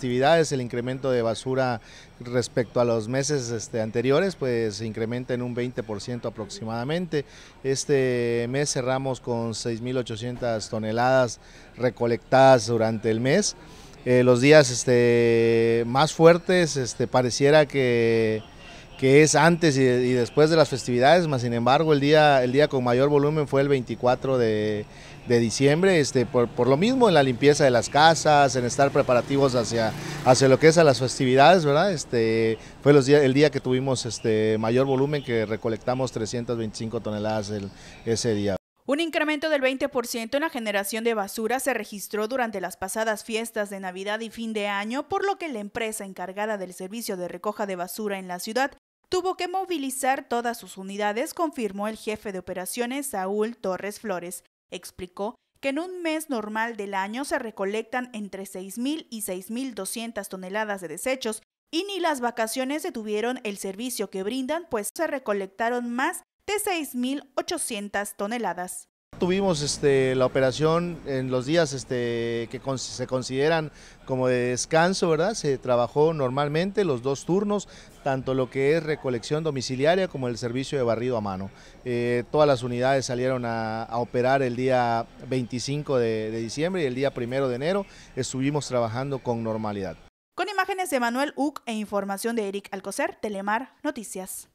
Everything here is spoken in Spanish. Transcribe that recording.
actividades, el incremento de basura respecto a los meses este, anteriores, pues se incrementa en un 20% aproximadamente. Este mes cerramos con 6.800 toneladas recolectadas durante el mes. Eh, los días este, más fuertes, este, pareciera que que es antes y, después de las festividades, más sin embargo el día, el día con mayor volumen fue el 24 de, diciembre, este, por, lo mismo en la limpieza de las casas, en estar preparativos hacia, hacia lo que es a las festividades, ¿verdad? Este, fue los el día que tuvimos este mayor volumen, que recolectamos 325 toneladas ese día. Un incremento del 20% en la generación de basura se registró durante las pasadas fiestas de Navidad y fin de año, por lo que la empresa encargada del servicio de recoja de basura en la ciudad tuvo que movilizar todas sus unidades, confirmó el jefe de operaciones Saúl Torres Flores. Explicó que en un mes normal del año se recolectan entre 6.000 y 6.200 toneladas de desechos y ni las vacaciones detuvieron el servicio que brindan, pues se recolectaron más de 6.800 toneladas tuvimos este, la operación en los días este, que se consideran como de descanso, ¿verdad? Se trabajó normalmente los dos turnos, tanto lo que es recolección domiciliaria como el servicio de barrido a mano. Eh, todas las unidades salieron a, operar el día 25 de, de diciembre y el día 1 de enero estuvimos trabajando con normalidad. Con imágenes de Manuel Uc e información de Eric Alcocer, Telemar Noticias.